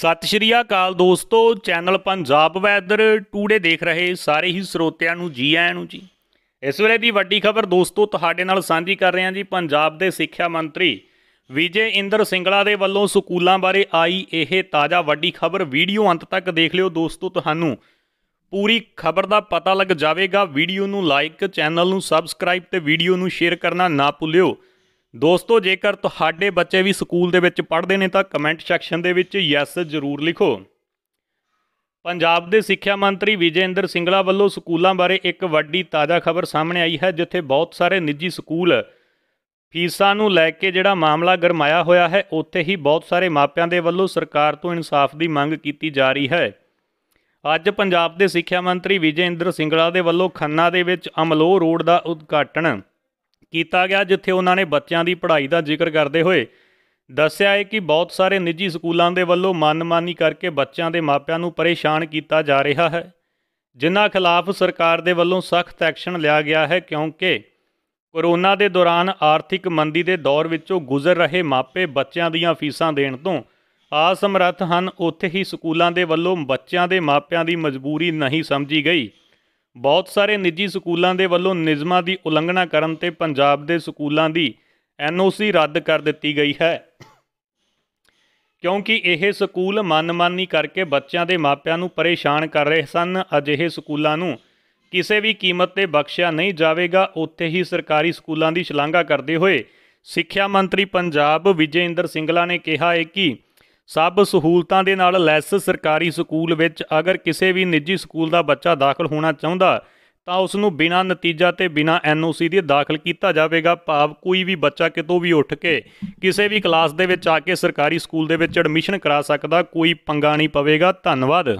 ਸਤਿ ਸ਼੍ਰੀ ਅਕਾਲ ਦੋਸਤੋ channel Punjab weather today ਦੇਖ ਰਹੇ ਸਾਰੇ ਹੀ ਸਰੋਤਿਆਂ ਨੂੰ ਜੀ ਆਇਆਂ ਨੂੰ ਜੀ ਇਸ ਵੇਲੇ ਦੀ ਵੱਡੀ ਖਬਰ ਦੋਸਤੋ ਤੁਹਾਡੇ ਨਾਲ ਸਾਂਝੀ ਕਰ ਰਹੇ ਹਾਂ ਜੀ ਪੰਜਾਬ ਦੇ ਸਿੱਖਿਆ ਮੰਤਰੀ ਵਿਜੇ ਇੰਦਰ ਸਿੰਗਲਾ ਦੇ ਵੱਲੋਂ ਸਕੂਲਾਂ ਬਾਰੇ ਆਈ ਇਹ ਤਾਜ਼ਾ ਵੱਡੀ ਖਬਰ ਵੀਡੀਓ ਅੰਤ ਤੱਕ ਦੇਖ ਲਿਓ ਦੋਸਤੋ ਤੁਹਾਨੂੰ ਪੂਰੀ ਖਬਰ ਦਾ ਪਤਾ ਲੱਗ ਜਾਵੇਗਾ ਵੀਡੀਓ ਨੂੰ ਲਾਈਕ ਚੈਨਲ ਨੂੰ ਸਬਸਕ੍ਰਾਈਬ ਤੇ ਵੀਡੀਓ ਨੂੰ ਸ਼ੇਅਰ ਕਰਨਾ ਨਾ ਭੁੱਲਿਓ ਦੋਸਤੋ ਜੇਕਰ ਤੁਹਾਡੇ ਬੱਚੇ ਵੀ ਸਕੂਲ ਦੇ ਵਿੱਚ ਪੜ੍ਹਦੇ ਨੇ ਤਾਂ ਕਮੈਂਟ ਸੈਕਸ਼ਨ ਦੇ ਵਿੱਚ ਯੈਸ ਜ਼ਰੂਰ ਲਿਖੋ ਪੰਜਾਬ ਦੇ ਸਿੱਖਿਆ ਮੰਤਰੀ ਵਿਜੇਂਦਰ ਸਿੰਗਲਾ ਵੱਲੋਂ ਸਕੂਲਾਂ ਬਾਰੇ ਇੱਕ ਵੱਡੀ ਤਾਜ਼ਾ ਖਬਰ ਸਾਹਮਣੇ ਆਈ ਹੈ ਜਿੱਥੇ ਬਹੁਤ ਸਾਰੇ ਨਿੱਜੀ ਸਕੂਲ ਫੀਸਾਂ ਨੂੰ ਲੈ ਕੇ ਜਿਹੜਾ ਮਾਮਲਾ ਗਰਮਾਇਆ ਹੋਇਆ ਹੈ ਉੱਥੇ ਹੀ ਬਹੁਤ ਸਾਰੇ ਮਾਪਿਆਂ ਦੇ ਵੱਲੋਂ ਸਰਕਾਰ ਤੋਂ ਇਨਸਾਫ ਦੀ ਮੰਗ ਕੀਤੀ ਜਾ ਰਹੀ ਹੈ ਅੱਜ ਪੰਜਾਬ ਦੇ ਸਿੱਖਿਆ ਮੰਤਰੀ ਵਿਜੇਂਦਰ ਸਿੰਗਲਾ ਦੇ ਵੱਲੋਂ ਖੰਨਾ ਦੇ ਵਿੱਚ ਅਮਲੋ ਰੋਡ ਦਾ ਉਦਘਾਟਨ ਕੀਤਾ ਗਿਆ ਜਿੱਥੇ ਉਹਨਾਂ ਨੇ ਬੱਚਿਆਂ ਦੀ ਪੜ੍ਹਾਈ ਦਾ ਜ਼ਿਕਰ ਕਰਦੇ ਹੋਏ ਦੱਸਿਆ ਹੈ ਕਿ ਬਹੁਤ ਸਾਰੇ ਨਿੱਜੀ ਸਕੂਲਾਂ ਦੇ ਵੱਲੋਂ ਮਨਮਾਨੀ ਕਰਕੇ ਬੱਚਿਆਂ ਦੇ ਮਾਪਿਆਂ ਨੂੰ ਪਰੇਸ਼ਾਨ ਕੀਤਾ ਜਾ ਰਿਹਾ ਹੈ ਜਿਨ੍ਹਾਂ ਖਿਲਾਫ ਸਰਕਾਰ ਦੇ ਵੱਲੋਂ ਸਖਤ ਐਕਸ਼ਨ ਲਿਆ ਗਿਆ ਹੈ ਕਿਉਂਕਿ ਕੋਰੋਨਾ ਦੇ ਦੌਰਾਨ ਆਰਥਿਕ ਮੰਦੀ ਦੇ ਦੌਰ ਵਿੱਚੋਂ ਗੁਜ਼ਰ ਰਹੇ ਮਾਪੇ ਬੱਚਿਆਂ ਦੀਆਂ ਫੀਸਾਂ ਦੇਣ ਤੋਂ ਆਸਮਰੱਥ ਹਨ ਉੱਥੇ ਹੀ ਸਕੂਲਾਂ ਦੇ ਵੱਲੋਂ ਬੱਚਿਆਂ ਦੇ ਮਾਪਿਆਂ ਦੀ ਮਜਬੂਰੀ ਨਹੀਂ ਸਮਝੀ ਗਈ ਬਹੁਤ ਸਾਰੇ ਨਿੱਜੀ ਸਕੂਲਾਂ ਦੇ ਵੱਲੋਂ ਨਿਯਮਾਂ ਦੀ ਉਲੰਘਣਾ ਕਰਨ ਤੇ ਪੰਜਾਬ ਦੇ ਸਕੂਲਾਂ ਦੀ ਐਨਓਸੀ ਰੱਦ ਕਰ ਦਿੱਤੀ ਗਈ ਹੈ ਕਿਉਂਕਿ ਇਹ ਸਕੂਲ ਮਨਮਾਨੀ ਕਰਕੇ ਬੱਚਿਆਂ ਦੇ ਮਾਪਿਆਂ ਨੂੰ ਪਰੇਸ਼ਾਨ ਕਰ ਰਹੇ ਸਨ ਅਜਿਹੇ ਸਕੂਲਾਂ ਨੂੰ ਕਿਸੇ ਵੀ ਕੀਮਤ ਤੇ ਬਖਸ਼ਿਆ ਨਹੀਂ ਜਾਵੇਗਾ ਉੱਥੇ ਹੀ ਸਰਕਾਰੀ ਸਕੂਲਾਂ ਦੀ ਸ਼ਲਾਘਾ ਕਰਦੇ ਹੋਏ ਸਿੱਖਿਆ ਮੰਤਰੀ ਪੰਜਾਬ ਵਿਜੇਂਦਰ ਸਿੰਗਲਾ ਨੇ ਕਿਹਾ ਹੈ ਕਿ ਸਭ ਸਹੂਲਤਾਂ ਦੇ ਨਾਲ ਲੈਸ ਸਰਕਾਰੀ ਸਕੂਲ ਵਿੱਚ ਅਗਰ ਕਿਸੇ ਵੀ ਨਿੱਜੀ ਸਕੂਲ ਦਾ ਬੱਚਾ ਦਾਖਲ ਹੋਣਾ ਚਾਹੁੰਦਾ ਤਾਂ ਉਸ ਨੂੰ ਬਿਨਾਂ ਨਤੀਜਾ ਤੇ ਬਿਨਾਂ ਐਨਓਸੀ ਦੇ ਦਾਖਲ ਕੀਤਾ ਜਾਵੇਗਾ ਭਾਵ ਕੋਈ ਵੀ ਬੱਚਾ ਕਿਤੋਂ ਵੀ ਉੱਠ ਕੇ ਕਿਸੇ ਵੀ ਕਲਾਸ ਦੇ ਵਿੱਚ ਆ ਕੇ ਸਰਕਾਰੀ ਸਕੂਲ ਦੇ ਵਿੱਚ ਐਡਮਿਸ਼ਨ ਕਰਾ ਸਕਦਾ ਕੋਈ ਪੰਗਾ ਨਹੀਂ ਪਵੇਗਾ ਧੰਨਵਾਦ